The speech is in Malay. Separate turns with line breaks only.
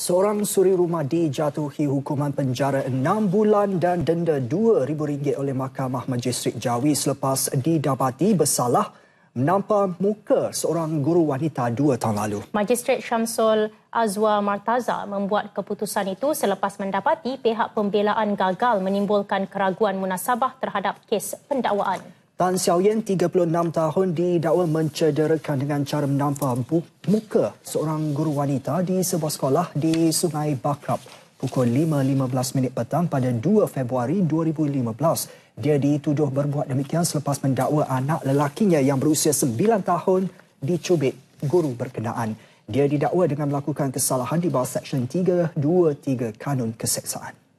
Seorang suri rumah dijatuhi hukuman penjara enam bulan dan denda dua ribu ringgit oleh Mahkamah Majistrik Jawi selepas didapati bersalah menampar muka seorang guru wanita dua tahun lalu.
Majistrik Syamsul Azwa Martaza membuat keputusan itu selepas mendapati pihak pembelaan gagal menimbulkan keraguan munasabah terhadap kes pendakwaan.
Tan Xiaoyan, 36 tahun, didakwa mencederakan dengan cara menampar muka seorang guru wanita di sebuah sekolah di Sungai Bakrap pukul 5.15 petang pada 2 Februari 2015. Dia dituduh berbuat demikian selepas mendakwa anak lelakinya yang berusia 9 tahun dicubit guru berkenaan. Dia didakwa dengan melakukan kesalahan di bawah Seksyen 323 Kanun Keseksaan.